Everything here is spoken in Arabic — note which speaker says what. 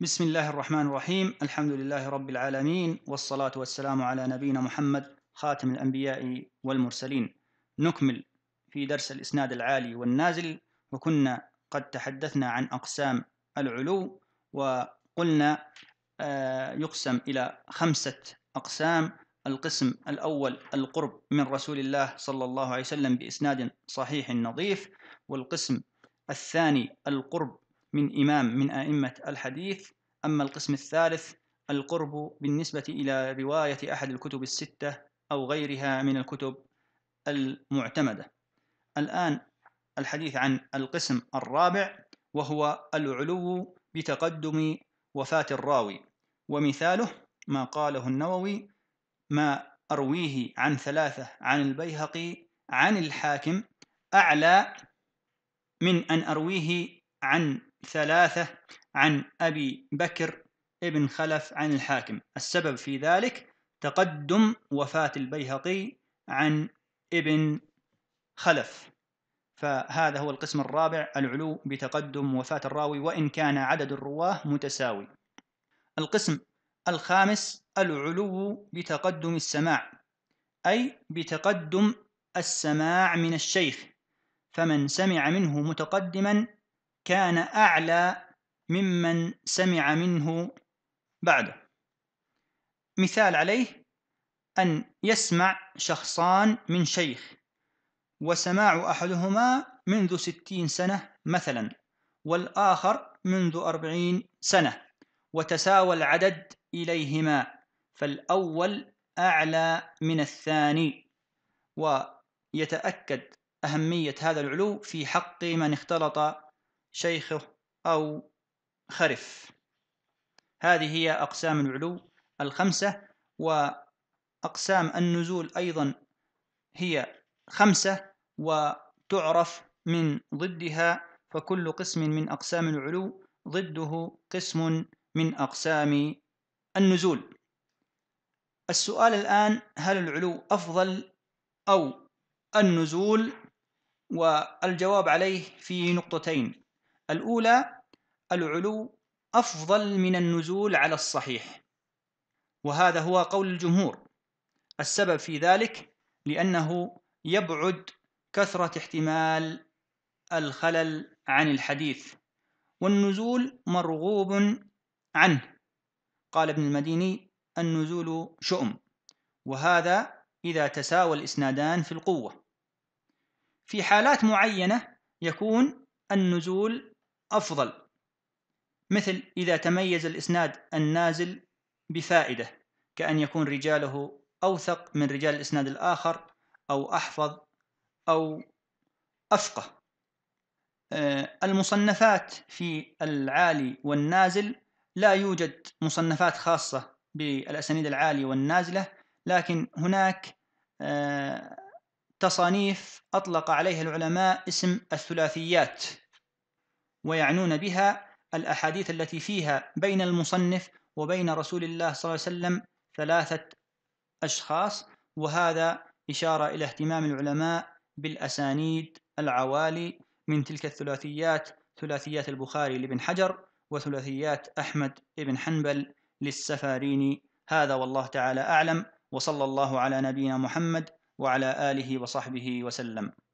Speaker 1: بسم الله الرحمن الرحيم الحمد لله رب العالمين والصلاة والسلام على نبينا محمد خاتم الأنبياء والمرسلين نكمل في درس الإسناد العالي والنازل وكنا قد تحدثنا عن أقسام العلو وقلنا يقسم إلى خمسة أقسام القسم الأول القرب من رسول الله صلى الله عليه وسلم بإسناد صحيح نظيف والقسم الثاني القرب من إمام من أئمة الحديث أما القسم الثالث القرب بالنسبة إلى رواية أحد الكتب الستة أو غيرها من الكتب المعتمدة الآن الحديث عن القسم الرابع وهو العلو بتقدم وفاة الراوي ومثاله ما قاله النووي ما أرويه عن ثلاثة عن البيهقي عن الحاكم أعلى من أن أرويه عن ثلاثة عن أبي بكر ابن خلف عن الحاكم السبب في ذلك تقدم وفاة البيهقي عن ابن خلف فهذا هو القسم الرابع العلو بتقدم وفاة الراوي وإن كان عدد الرواه متساوي القسم الخامس العلو بتقدم السماع أي بتقدم السماع من الشيخ فمن سمع منه متقدما كان أعلى ممن سمع منه بعده مثال عليه أن يسمع شخصان من شيخ وسماع أحدهما منذ ستين سنة مثلا والآخر منذ أربعين سنة وتساوى العدد إليهما فالأول أعلى من الثاني ويتأكد أهمية هذا العلو في حق من اختلط شيخه أو خرف هذه هي أقسام العلو الخمسة وأقسام النزول أيضا هي خمسة وتعرف من ضدها فكل قسم من أقسام العلو ضده قسم من أقسام النزول السؤال الآن هل العلو أفضل أو النزول والجواب عليه في نقطتين الأولى العلو أفضل من النزول على الصحيح وهذا هو قول الجمهور السبب في ذلك لأنه يبعد كثرة احتمال الخلل عن الحديث والنزول مرغوب عنه قال ابن المديني النزول شؤم وهذا إذا تساوى الإسنادان في القوة في حالات معينة يكون النزول أفضل مثل إذا تميز الإسناد النازل بفائدة كأن يكون رجاله أوثق من رجال الإسناد الآخر أو أحفظ أو أفقه آه، المصنفات في العالي والنازل لا يوجد مصنفات خاصة بالأسانيد العالية والنازلة لكن هناك آه، تصانيف أطلق عليها العلماء اسم الثلاثيات ويعنون بها الأحاديث التي فيها بين المصنف وبين رسول الله صلى الله عليه وسلم ثلاثة أشخاص وهذا إشارة إلى اهتمام العلماء بالأسانيد العوالي من تلك الثلاثيات ثلاثيات البخاري لابن حجر وثلاثيات أحمد بن حنبل للسفارين هذا والله تعالى أعلم وصلى الله على نبينا محمد وعلى آله وصحبه وسلم